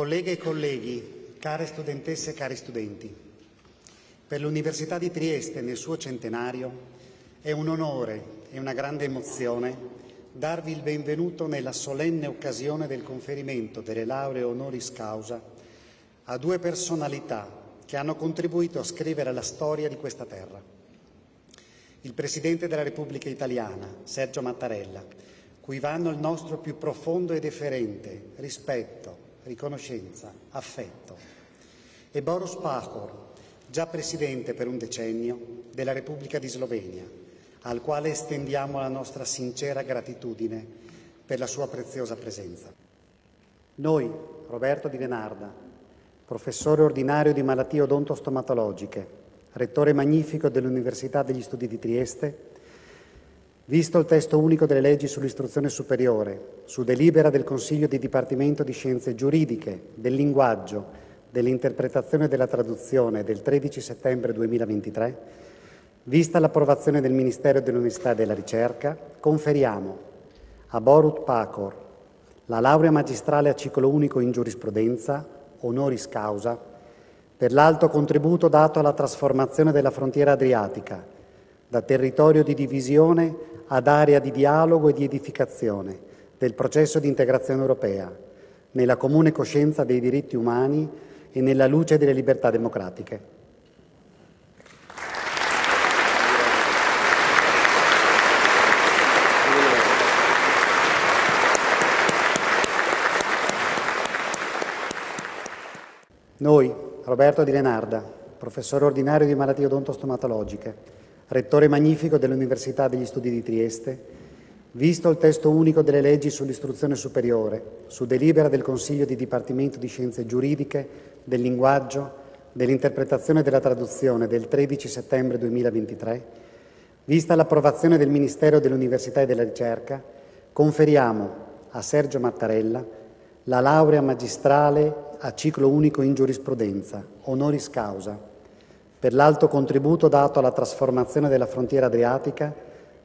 Colleghe e colleghi, care studentesse e cari studenti, per l'Università di Trieste nel suo centenario è un onore e una grande emozione darvi il benvenuto nella solenne occasione del conferimento delle lauree honoris causa a due personalità che hanno contribuito a scrivere la storia di questa terra. Il Presidente della Repubblica Italiana, Sergio Mattarella, cui vanno il nostro più profondo e deferente rispetto, riconoscenza, affetto. E Boros Pahor, già presidente per un decennio della Repubblica di Slovenia, al quale estendiamo la nostra sincera gratitudine per la sua preziosa presenza. Noi, Roberto Di Venarda, professore ordinario di malattie odontostomatologiche, rettore magnifico dell'Università degli Studi di Trieste, visto il testo unico delle leggi sull'istruzione superiore, su delibera del Consiglio di Dipartimento di Scienze Giuridiche, del Linguaggio, dell'Interpretazione e della Traduzione del 13 settembre 2023, vista l'approvazione del Ministero dell'Università e della Ricerca, conferiamo a Borut Pacor la laurea magistrale a ciclo unico in giurisprudenza, honoris causa, per l'alto contributo dato alla trasformazione della frontiera adriatica da territorio di divisione ad area di dialogo e di edificazione del processo di integrazione europea, nella comune coscienza dei diritti umani e nella luce delle libertà democratiche. Noi, Roberto Di Lenarda, professore ordinario di malattie odontostomatologiche, rettore magnifico dell'Università degli Studi di Trieste, visto il testo unico delle leggi sull'istruzione superiore, su delibera del Consiglio di Dipartimento di Scienze Giuridiche, del Linguaggio, dell'Interpretazione e della Traduzione del 13 settembre 2023, vista l'approvazione del Ministero dell'Università e della Ricerca, conferiamo a Sergio Mattarella la laurea magistrale a ciclo unico in giurisprudenza, honoris causa per l'alto contributo dato alla trasformazione della frontiera adriatica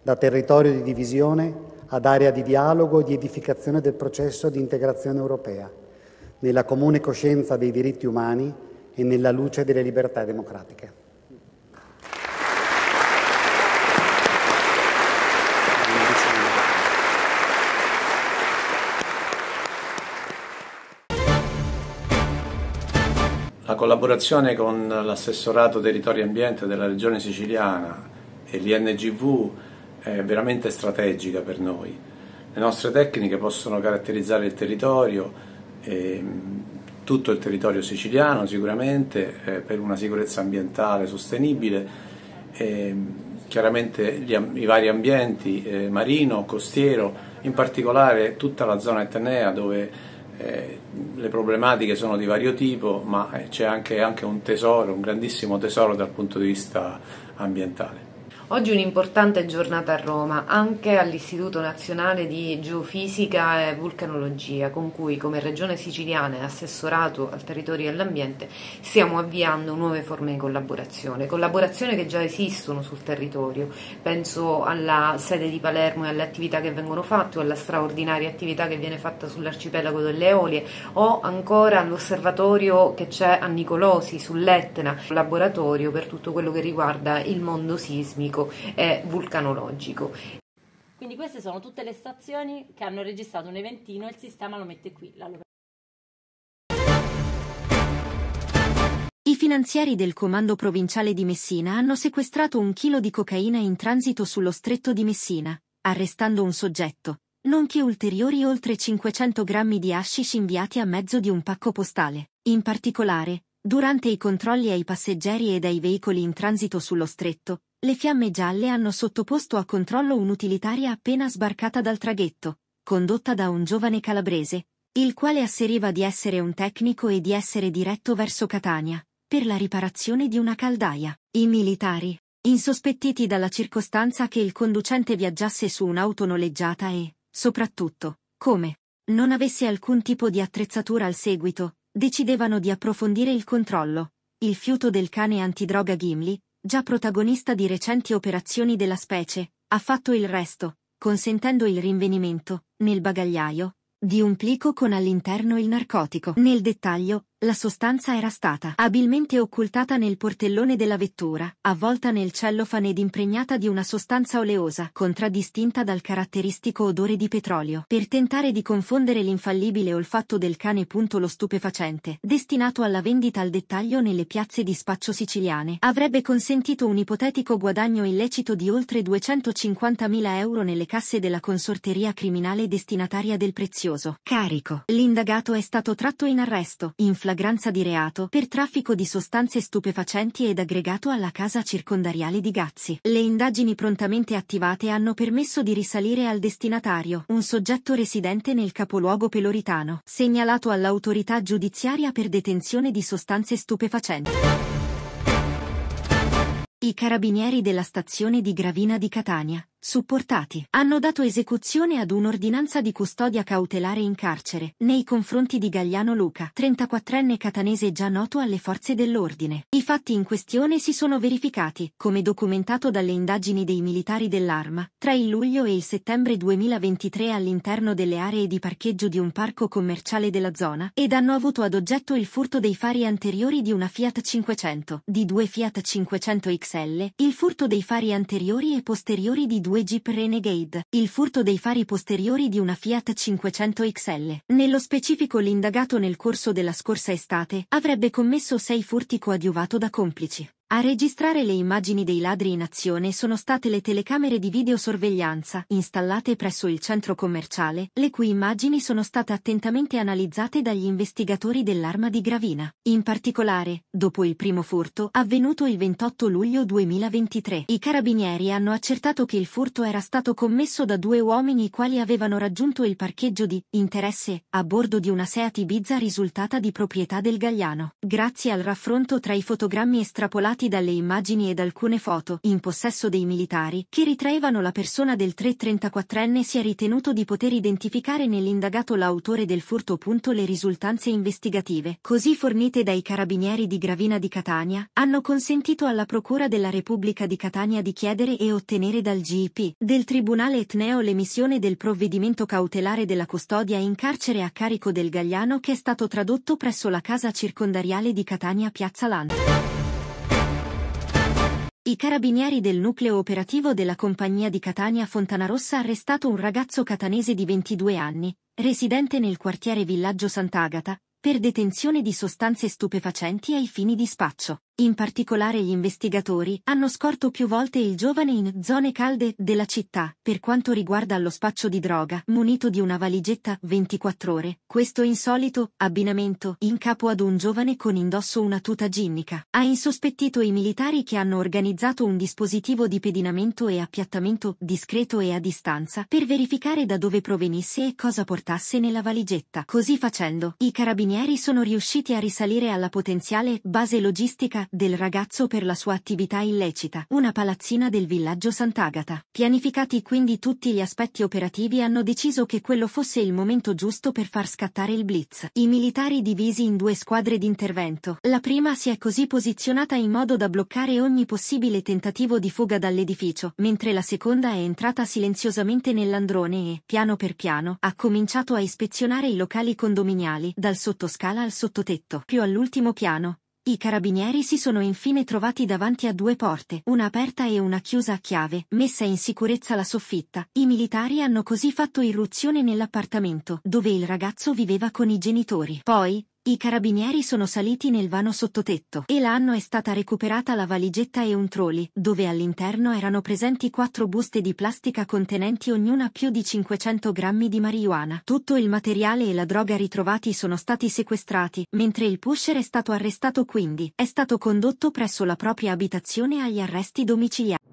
da territorio di divisione ad area di dialogo e di edificazione del processo di integrazione europea, nella comune coscienza dei diritti umani e nella luce delle libertà democratiche. collaborazione con l'assessorato territorio e ambiente della regione siciliana e l'INGV è veramente strategica per noi. Le nostre tecniche possono caratterizzare il territorio, ehm, tutto il territorio siciliano sicuramente, eh, per una sicurezza ambientale sostenibile ehm, chiaramente gli, i vari ambienti eh, marino, costiero, in particolare tutta la zona etnea dove eh, le problematiche sono di vario tipo, ma eh, c'è anche, anche un tesoro, un grandissimo tesoro dal punto di vista ambientale. Oggi un'importante giornata a Roma, anche all'Istituto Nazionale di Geofisica e Vulcanologia, con cui come Regione Siciliana e Assessorato al Territorio e all'Ambiente stiamo avviando nuove forme di collaborazione, collaborazione che già esistono sul territorio, penso alla sede di Palermo e alle attività che vengono fatte, o alla straordinaria attività che viene fatta sull'arcipelago delle Eolie o ancora all'osservatorio che c'è a Nicolosi, sull'Etna, laboratorio per tutto quello che riguarda il mondo sismico sismico e vulcanologico. Quindi queste sono tutte le stazioni che hanno registrato un eventino e il sistema lo mette qui. La... I finanzieri del comando provinciale di Messina hanno sequestrato un chilo di cocaina in transito sullo stretto di Messina, arrestando un soggetto, nonché ulteriori oltre 500 grammi di hashish inviati a mezzo di un pacco postale. In particolare, durante i controlli ai passeggeri e ai veicoli in transito sullo stretto, le fiamme gialle hanno sottoposto a controllo un'utilitaria appena sbarcata dal traghetto, condotta da un giovane calabrese, il quale asseriva di essere un tecnico e di essere diretto verso Catania, per la riparazione di una caldaia. I militari, insospettiti dalla circostanza che il conducente viaggiasse su un'auto noleggiata e, soprattutto, come, non avesse alcun tipo di attrezzatura al seguito, decidevano di approfondire il controllo. Il fiuto del cane antidroga Gimli, già protagonista di recenti operazioni della specie, ha fatto il resto, consentendo il rinvenimento, nel bagagliaio, di un plico con all'interno il narcotico. Nel dettaglio, la sostanza era stata abilmente occultata nel portellone della vettura, avvolta nel cellofane ed impregnata di una sostanza oleosa, contraddistinta dal caratteristico odore di petrolio, per tentare di confondere l'infallibile olfatto del cane. Lo stupefacente, destinato alla vendita al dettaglio nelle piazze di spaccio siciliane, avrebbe consentito un ipotetico guadagno illecito di oltre 250.000 euro nelle casse della consorteria criminale destinataria del prezioso. Carico. L'indagato è stato tratto in arresto, in flagrante flagranza di reato per traffico di sostanze stupefacenti ed aggregato alla casa circondariale di Gazzi. Le indagini prontamente attivate hanno permesso di risalire al destinatario, un soggetto residente nel capoluogo peloritano, segnalato all'autorità giudiziaria per detenzione di sostanze stupefacenti. I carabinieri della stazione di Gravina di Catania supportati, hanno dato esecuzione ad un'ordinanza di custodia cautelare in carcere nei confronti di Gagliano Luca, 34enne catanese già noto alle forze dell'ordine. I fatti in questione si sono verificati, come documentato dalle indagini dei militari dell'arma, tra il luglio e il settembre 2023 all'interno delle aree di parcheggio di un parco commerciale della zona, ed hanno avuto ad oggetto il furto dei fari anteriori di una Fiat 500, di due Fiat 500 XL, il furto dei fari anteriori e posteriori di due due Jeep Renegade, il furto dei fari posteriori di una Fiat 500 XL. Nello specifico l'indagato nel corso della scorsa estate avrebbe commesso sei furti coadiuvato da complici. A registrare le immagini dei ladri in azione sono state le telecamere di videosorveglianza installate presso il centro commerciale, le cui immagini sono state attentamente analizzate dagli investigatori dell'arma di Gravina. In particolare, dopo il primo furto, avvenuto il 28 luglio 2023, i carabinieri hanno accertato che il furto era stato commesso da due uomini i quali avevano raggiunto il parcheggio di interesse a bordo di una Seat Ibiza risultata di proprietà del Gagliano. Grazie al raffronto tra i fotogrammi estrapolati confermati dalle immagini ed alcune foto in possesso dei militari che ritraevano la persona del 334enne si è ritenuto di poter identificare nell'indagato l'autore del furto. Le risultanze investigative, così fornite dai carabinieri di Gravina di Catania, hanno consentito alla Procura della Repubblica di Catania di chiedere e ottenere dal GIP del Tribunale Etneo l'emissione del provvedimento cautelare della custodia in carcere a carico del Gagliano che è stato tradotto presso la casa circondariale di Catania Piazza Landa. I carabinieri del nucleo operativo della compagnia di Catania Fontanarossa arrestato un ragazzo catanese di 22 anni, residente nel quartiere Villaggio Sant'Agata, per detenzione di sostanze stupefacenti ai fini di spaccio. In particolare gli investigatori hanno scorto più volte il giovane in zone calde della città per quanto riguarda lo spaccio di droga, munito di una valigetta 24 ore. Questo insolito abbinamento in capo ad un giovane con indosso una tuta ginnica ha insospettito i militari che hanno organizzato un dispositivo di pedinamento e appiattamento discreto e a distanza per verificare da dove provenisse e cosa portasse nella valigetta. Così facendo, i carabinieri sono riusciti a risalire alla potenziale base logistica del ragazzo per la sua attività illecita, una palazzina del villaggio Sant'Agata. Pianificati quindi tutti gli aspetti operativi hanno deciso che quello fosse il momento giusto per far scattare il blitz. I militari divisi in due squadre d'intervento. La prima si è così posizionata in modo da bloccare ogni possibile tentativo di fuga dall'edificio, mentre la seconda è entrata silenziosamente nell'androne e, piano per piano, ha cominciato a ispezionare i locali condominiali, dal sottoscala al sottotetto, più all'ultimo piano, i carabinieri si sono infine trovati davanti a due porte, una aperta e una chiusa a chiave, messa in sicurezza la soffitta. I militari hanno così fatto irruzione nell'appartamento, dove il ragazzo viveva con i genitori. Poi, i carabinieri sono saliti nel vano sottotetto e l'anno è stata recuperata la valigetta e un trolley, dove all'interno erano presenti quattro buste di plastica contenenti ognuna più di 500 grammi di marijuana. Tutto il materiale e la droga ritrovati sono stati sequestrati, mentre il pusher è stato arrestato quindi è stato condotto presso la propria abitazione agli arresti domiciliari.